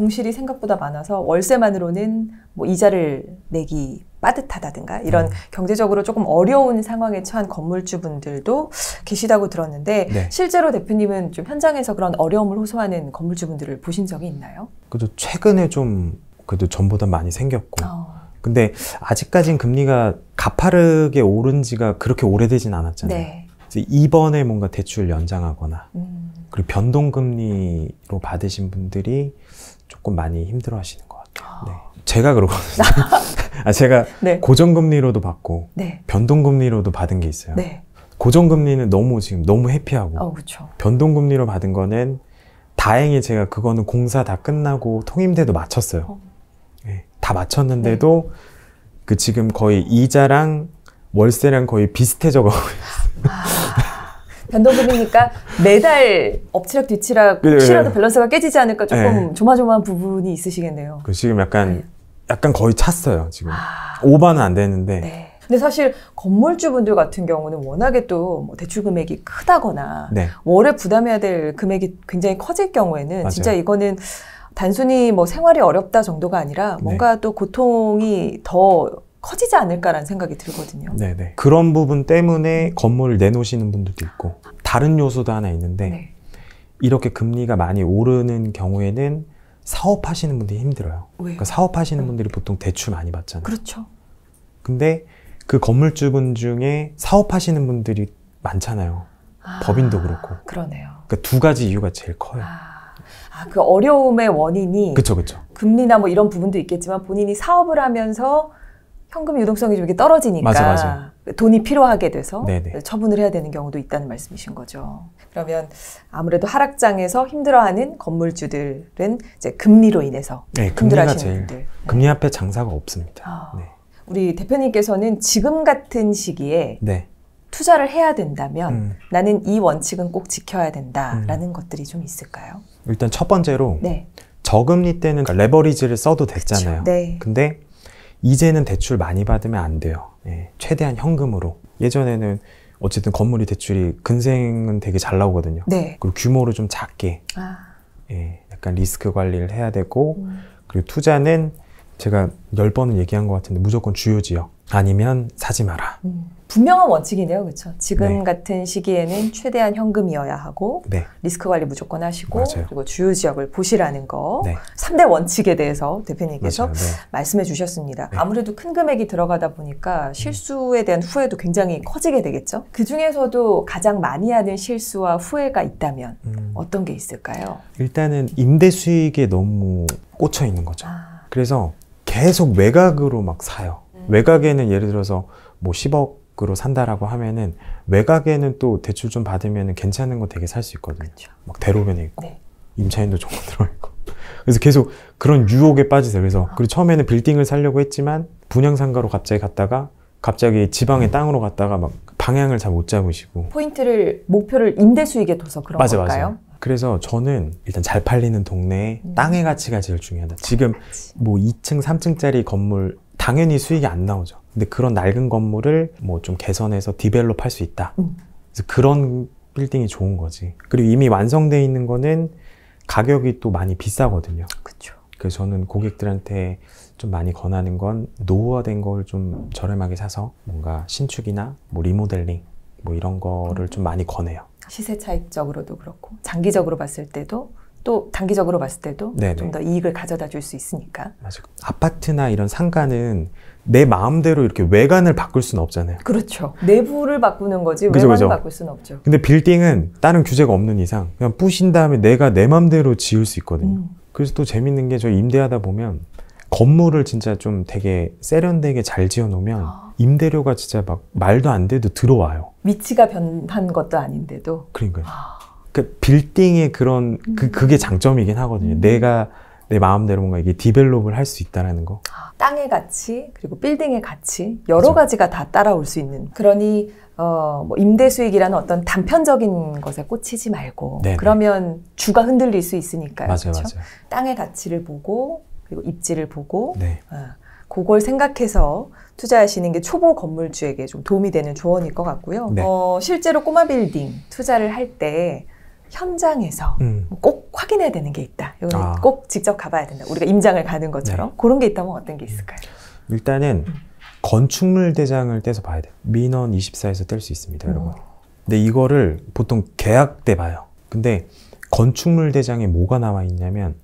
공실이 생각보다 많아서 월세만으로는 뭐 이자를 내기 빠듯하다든가 이런 음. 경제적으로 조금 어려운 상황에 처한 건물주분들도 계시다고 들었는데 네. 실제로 대표님은 좀 현장에서 그런 어려움을 호소하는 건물주분들을 보신 적이 있나요? 그래도 최근에 좀 그래도 전보다 많이 생겼고 어. 근데 아직까진 금리가 가파르게 오른 지가 그렇게 오래되진 않았잖아요. 네. 그래서 이번에 뭔가 대출 연장하거나 음. 그리고 변동금리로 받으신 분들이 조금 많이 힘들어 하시는 것 같아요. 아. 네. 제가 그러거든요. 아, 제가 네. 고정금리로도 받고 네. 변동금리로도 받은 게 있어요. 네. 고정금리는 너무 지금 너무 해피하고 어, 변동금리로 받은 거는 다행히 제가 그거는 공사 다 끝나고 통임대도 마쳤어요. 어. 네, 다 마쳤는데도 그 지금 거의 이자랑 월세랑 거의 비슷해져 가고 있어요. 아. 변동금이니까 매달 엎치락 뒤치락 네, 혹시라도 밸런스가 깨지지 않을까 조금 예. 조마조마한 부분이 있으시겠네요. 그 지금 약간 네. 약간 거의 찼어요 지금 아. 오바는안 되는데. 네. 근데 사실 건물주분들 같은 경우는 워낙에 또뭐 대출 금액이 크다거나 네. 월에 부담해야 될 금액이 굉장히 커질 경우에는 맞아요. 진짜 이거는 단순히 뭐 생활이 어렵다 정도가 아니라 네. 뭔가 네. 또 고통이 더 커지지 않을까라는 생각이 들거든요. 네네. 그런 부분 때문에 건물을 내놓으시는 분들도 있고 다른 요소도 하나 있는데 네. 이렇게 금리가 많이 오르는 경우에는 사업하시는 분들이 힘들어요. 왜 그러니까 사업하시는 네. 분들이 보통 대출 많이 받잖아요. 그렇죠. 근데 그 건물주분 중에 사업하시는 분들이 많잖아요. 아, 법인도 그렇고. 그러네요. 그러니까 두 가지 이유가 제일 커요. 아, 아 그 어려움의 원인이 그렇죠그렇죠 금리나 뭐 이런 부분도 있겠지만 본인이 사업을 하면서 현금 유동성이 좀 이렇게 떨어지니까 맞아, 맞아. 돈이 필요하게 돼서 네네. 처분을 해야 되는 경우도 있다는 말씀이신 거죠. 그러면 아무래도 하락장에서 힘들어하는 건물주들은 이제 금리로 인해서 네, 힘들어하시는 분들. 네. 금리 앞에 장사가 없습니다. 아, 네. 우리 대표님께서는 지금 같은 시기에 네. 투자를 해야 된다면 음. 나는 이 원칙은 꼭 지켜야 된다라는 음. 것들이 좀 있을까요? 일단 첫 번째로 네. 저금리 때는 그러니까 레버리지를 써도 됐잖아요. 네. 근데 이제는 대출 많이 받으면 안 돼요. 예, 최대한 현금으로. 예전에는 어쨌든 건물이 대출이 근생은 되게 잘 나오거든요. 네. 그리고 규모를 좀 작게. 아. 예, 약간 리스크 관리를 해야 되고, 음. 그리고 투자는 제가 열번은 얘기한 것 같은데 무조건 주요 지역. 아니면 사지 마라. 음, 분명한 원칙이네요, 그렇죠? 지금 네. 같은 시기에는 최대한 현금이어야 하고 네. 리스크 관리 무조건 하시고 맞아요. 그리고 주요 지역을 보시라는 거 네. 3대 원칙에 대해서 대표님께서 네. 말씀해 주셨습니다. 네. 아무래도 큰 금액이 들어가다 보니까 음. 실수에 대한 후회도 굉장히 커지게 되겠죠? 그 중에서도 가장 많이 하는 실수와 후회가 있다면 음. 어떤 게 있을까요? 일단은 임대 수익에 너무 꽂혀 있는 거죠. 아. 그래서 계속 외곽으로 막 사요. 외곽에는 예를 들어서 뭐 10억으로 산다라고 하면은 외곽에는 또 대출 좀 받으면 괜찮은 거 되게 살 수 있거든요. 그쵸. 막 대로변에 있고 네. 임차인도 조금 들어 있고. 그래서 계속 그런 유혹에 빠지세요. 그래서 아. 그리고 처음에는 빌딩을 살려고 했지만 분양상가로 갑자기 갔다가 갑자기 지방의 네. 땅으로 갔다가 막 방향을 잘 못 잡으시고 포인트를 목표를 임대 수익에 둬서 그런 맞아, 걸까요? 맞아. 그래서 저는 일단 잘 팔리는 동네에 음. 땅의 가치가 제일 중요하다. 지금 뭐 2층, 3층짜리 건물 당연히 수익이 안 나오죠. 근데 그런 낡은 건물을 뭐 좀 개선해서 디벨롭 할 수 있다. 음. 그래서 그런 빌딩이 좋은 거지. 그리고 이미 완성돼 있는 거는 가격이 또 많이 비싸거든요. 그렇죠. 그래서 저는 고객들한테 좀 많이 권하는 건 노후화된 걸 좀 저렴하게 사서 뭔가 신축이나 뭐 리모델링 뭐 이런 거를 음. 좀 많이 권해요. 시세 차익적으로도 그렇고 장기적으로 봤을 때도 또 단기적으로 봤을 때도 좀 더 이익을 가져다 줄 수 있으니까. 맞아요. 아파트나 이런 상가는 내 마음대로 이렇게 외관을 바꿀 수는 없잖아요. 그렇죠. 내부를 바꾸는 거지 그죠, 외관을 그죠. 바꿀 수는 없죠. 근데 빌딩은 다른 규제가 없는 이상 그냥 부신 다음에 내가 내 마음대로 지을 수 있거든요. 음. 그래서 또 재밌는 게 저 임대하다 보면 건물을 진짜 좀 되게 세련되게 잘 지어놓으면 아. 임대료가 진짜 막 말도 안 돼도 들어와요. 위치가 변한 것도 아닌데도. 그러니까요. 아. 그 빌딩의 그런 그 음. 그게 장점이긴 하거든요. 음. 내가 내 마음대로 뭔가 이게 디벨롭을 할 수 있다라는 거. 아, 땅의 가치 그리고 빌딩의 가치 여러 그렇 가지가 다 따라올 수 있는. 그러니 어, 뭐 임대 수익이라는 어떤 단편적인 것에 꽂히지 말고 네네. 그러면 주가 흔들릴 수 있으니까요. 맞아요, 그렇죠? 맞아요. 땅의 가치를 보고 그리고 입지를 보고 네. 어, 그걸 생각해서 투자하시는 게 초보 건물주에게 좀 도움이 되는 조언일 것 같고요. 네. 어, 실제로 꼬마 빌딩 투자를 할때 현장에서 음. 뭐 꼭 확인해야 되는 게 있다. 이건 아. 꼭 직접 가봐야 된다. 우리가 임장을 가는 것처럼 네. 그런 게 있다면 어떤 게 있을까요? 음. 일단은 음. 건축물 대장을 떼서 봐야 돼. 민원 24에서 뗄 수 있습니다, 음. 여러분. 근데 이거를 보통 계약 때 봐요. 근데 건축물 대장에 뭐가 나와 있냐면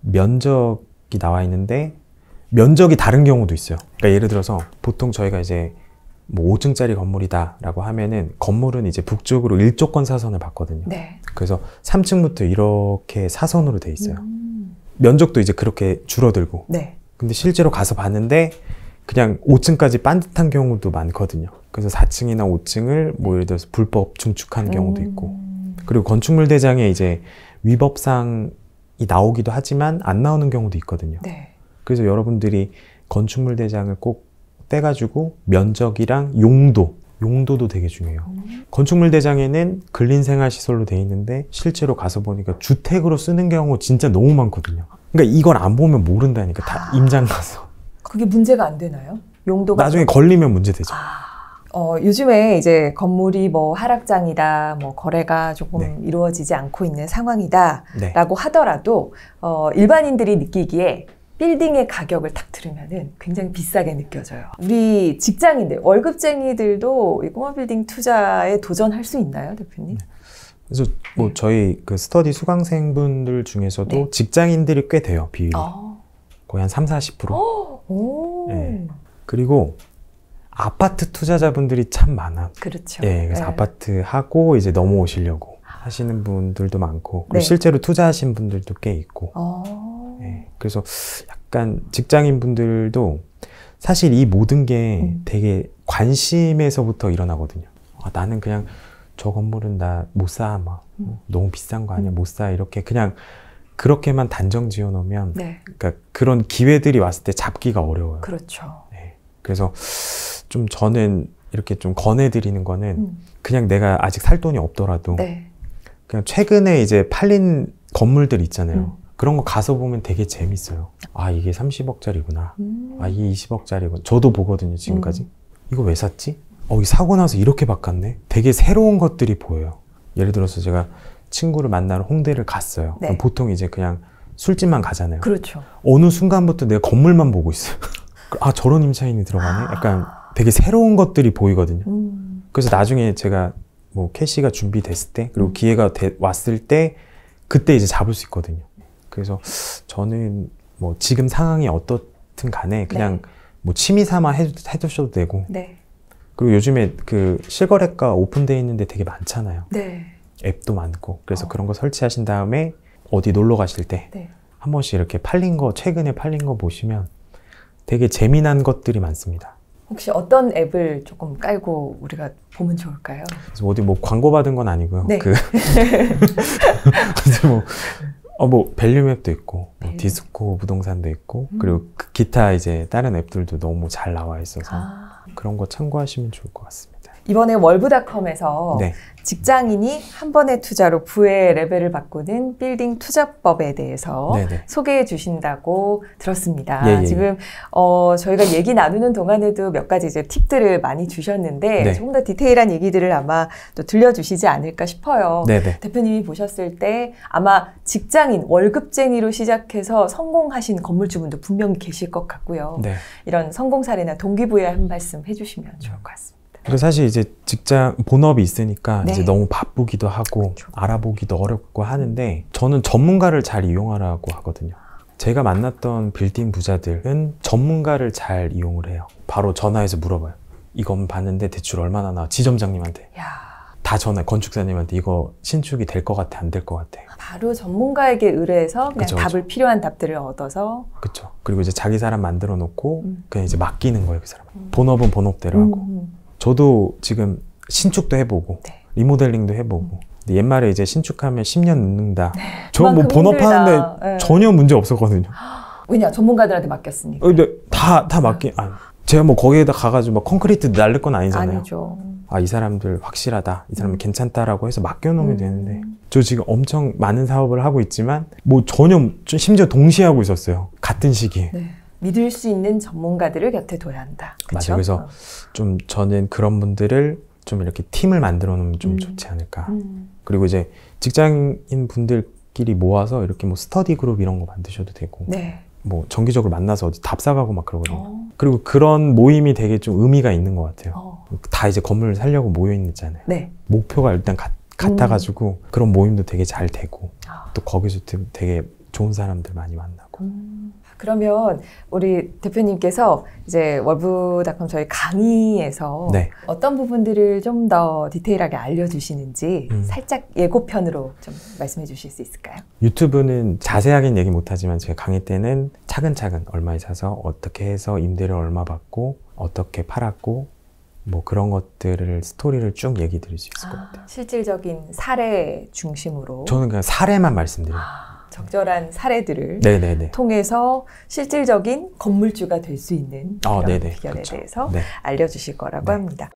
면적이 나와 있는데 면적이 다른 경우도 있어요. 그러니까 예를 들어서 보통 저희가 이제 뭐 5층짜리 건물이다라고 하면은 건물은 이제 북쪽으로 일조권 사선을 받거든요. 네. 그래서 3층부터 이렇게 사선으로 돼 있어요. 음. 면적도 이제 그렇게 줄어들고. 네. 근데 실제로 가서 봤는데 그냥 5층까지 빤듯한 경우도 많거든요. 그래서 4층이나 5층을 뭐 예를 들어서 불법 증축한 경우도 음. 있고. 그리고 건축물 대장에 이제 위법상이 나오기도 하지만 안 나오는 경우도 있거든요. 네. 그래서 여러분들이 건축물 대장을 꼭 빼가지고 면적이랑 용도 용도도 되게 중요해요. 음. 건축물 대장에는 근린 생활 시설로 돼 있는데 실제로 가서 보니까 주택으로 쓰는 경우 진짜 너무 많거든요. 그러니까 이걸 안 보면 모른다니까 다 아. 임장 가서. 그게 문제가 안 되나요? 용도가 나중에 걸리면 문제 되죠. 아. 어, 요즘에 이제 건물이 뭐 하락장이다, 뭐 거래가 조금 네. 이루어지지 않고 있는 상황이다라고 네. 하더라도 어, 일반인들이 느끼기에 빌딩의 가격을 탁들으면 굉장히 비싸게 느껴져요. 우리 직장인들, 월급쟁이들도 이 꼬마 빌딩 투자에 도전할 수 있나요, 대표님? 네. 그래서 뭐 네. 저희 그 스터디 수강생분들 중에서도 네. 직장인들이 꽤 돼요, 비율이. 아. 거의 한 3, 40%. 오. 네. 그리고 아파트 투자자분들이 참 많아. 그렇죠. 예, 그래서 네. 아파트 하고 이제 넘어오시려고 하시는 분들도 많고, 그리고 네. 실제로 투자하신 분들도 꽤 있고. 오. 어. 네. 그래서 약간 직장인 분들도 사실 이 모든 게 음. 되게 관심에서부터 일어나거든요. 아, 나는 그냥 저 건물은 나 못 사, 막 음. 너무 비싼 거 아니야, 음. 못 사, 이렇게 그냥 그렇게만 단정 지어놓으면 네. 그러니까 그런 기회들이 왔을 때 잡기가 어려워요. 그렇죠. 네. 그래서 좀 저는 이렇게 좀 권해드리는 거는 음. 그냥 내가 아직 살 돈이 없더라도 네. 그냥 최근에 이제 팔린 건물들 있잖아요. 음. 그런 거 가서 보면 되게 재밌어요. 아, 이게 30억짜리구나. 음. 아, 이게 20억짜리구나. 저도 보거든요, 지금까지. 음. 이거 왜 샀지? 어, 이 사고 나서 이렇게 바꿨네? 되게 새로운 것들이 보여요. 예를 들어서 제가 친구를 만나러 홍대를 갔어요. 네. 보통 이제 그냥 술집만 가잖아요. 그렇죠. 어느 순간부터 내가 건물만 보고 있어요. 아, 저런 임차인이 들어가네? 아. 약간 되게 새로운 것들이 보이거든요. 음. 그래서 나중에 제가 뭐 캐시가 준비됐을 때, 그리고 음. 기회가 되, 왔을 때, 그때 이제 잡을 수 있거든요. 그래서 저는 뭐 지금 상황이 어떻든 간에 그냥 네. 뭐 취미 삼아 해, 주셔도 되고. 네. 그리고 요즘에 그 실거래가 오픈되어 있는데 되게 많잖아요. 네. 앱도 많고. 그래서 어. 그런 거 설치하신 다음에 어디 놀러 가실 때한 네. 번씩 이렇게 팔린 거, 최근에 팔린 거 보시면 되게 재미난 것들이 많습니다. 혹시 어떤 앱을 조금 깔고 우리가 보면 좋을까요? 어디 뭐 광고 받은 건 아니고요. 네. 그뭐 어, 뭐, 밸류맵도 있고, 밸류. 뭐, 디스코 부동산도 있고, 음. 그리고 그 기타 이제 다른 앱들도 너무 잘 나와 있어서 아. 그런 거 참고하시면 좋을 것 같습니다. 이번에 월브닷컴에서 네. 직장인이 한 번의 투자로 부의 레벨을 바꾸는 빌딩 투자법에 대해서 네네. 네. 소개해 주신다고 들었습니다. 예예. 예, 예. 지금 어, 저희가 얘기 나누는 동안에도 몇 가지 이제 팁들을 많이 주셨는데 네. 조금 더 디테일한 얘기들을 아마 또 들려주시지 않을까 싶어요. 네네. 네. 대표님이 보셨을 때 아마 직장인 월급쟁이로 시작해서 성공하신 건물주분도 분명히 계실 것 같고요. 네. 이런 성공 사례나 동기부여 한 말씀 해주시면 좋을 것 같습니다. 그리고 사실 이제 직장 본업이 있으니까 네. 이제 너무 바쁘기도 하고 그렇죠. 알아보기도 어렵고 하는데 저는 전문가를 잘 이용하라고 하거든요. 제가 만났던 빌딩 부자들은 전문가를 잘 이용을 해요. 바로 전화해서 물어봐요. 이건 봤는데 대출 얼마나 나와? 지점장님한테. 야. 다 전화 건축사님한테 이거 신축이 될 것 같아 안 될 것 같아 바로 전문가에게 의뢰해서 그냥 그쵸, 답을 그쵸. 필요한 답들을 얻어서 그렇죠 그리고 이제 자기 사람 만들어 놓고 음. 그냥 이제 맡기는 거예요 그 사람 음. 본업은 본업대로 하고 음. 음. 저도 지금 신축도 해보고 네. 리모델링도 해보고 음. 옛말에 이제 신축하면 10년 늦는다. 네. 저뭐 본업하는데 네. 전혀 문제 없었거든요. 왜냐 전문가들한테 맡겼으니까. 어, 근데 다 다 맡긴. 아, 제가 뭐 거기에다 가가지고 막 콘크리트 날릴 건 아니잖아요. 아니죠. 아이 사람들 확실하다. 이 사람은 음. 괜찮다라고 해서 맡겨놓으면 음. 되는데 저 지금 엄청 많은 사업을 하고 있지만 뭐 전혀 심지어 동시에 하고 있었어요. 같은 시기에. 네. 믿을 수 있는 전문가들을 곁에 둬야 한다. 그쵸? 맞아요. 그래서 어. 좀 저는 그런 분들을 좀 이렇게 팀을 만들어 놓으면 좀 음. 좋지 않을까. 음. 그리고 이제 직장인 분들끼리 모아서 이렇게 뭐 스터디 그룹 이런 거 만드셔도 되고. 네. 뭐 정기적으로 만나서 어디 답사가고 막 그러거든요. 어. 그리고 그런 모임이 되게 좀 의미가 있는 것 같아요. 어. 다 이제 건물을 살려고 모여 있잖아요. 네. 목표가 일단 같, 같아가지고 음. 그런 모임도 되게 잘 되고 아. 또 거기서 되게 좋은 사람들 많이 만나고. 음. 그러면 우리 대표님께서 이제 월브닷컴 저희 강의에서 네. 어떤 부분들을 좀 더 디테일하게 알려주시는지 음. 살짝 예고편으로 좀 말씀해 주실 수 있을까요? 유튜브는 자세하게는 얘기 못하지만 제 강의 때는 차근차근 얼마에 사서 어떻게 해서 임대료 얼마 받고 어떻게 팔았고 뭐 그런 것들을 스토리를 쭉 얘기 드릴 수 있을 아, 것 같아요. 실질적인 사례 중심으로. 저는 그냥 사례만 말씀드려요. 아. 적절한 사례들을 네네네. 통해서 실질적인 건물주가 될 수 있는 그런 아, 비결에 그렇죠. 대해서 네. 알려주실 거라고 네. 합니다.